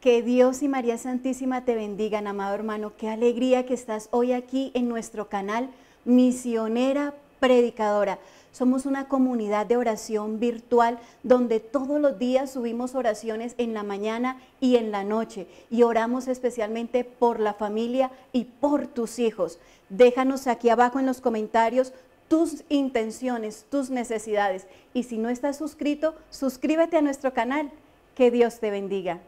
Que Dios y María Santísima te bendigan, amado hermano. Qué alegría que estás hoy aquí en nuestro canal Misionera Predicadora. Somos una comunidad de oración virtual donde todos los días subimos oraciones en la mañana y en la noche y oramos especialmente por la familia y por tus hijos. Déjanos aquí abajo en los comentarios tus intenciones, tus necesidades y si no estás suscrito, suscríbete a nuestro canal. Que Dios te bendiga.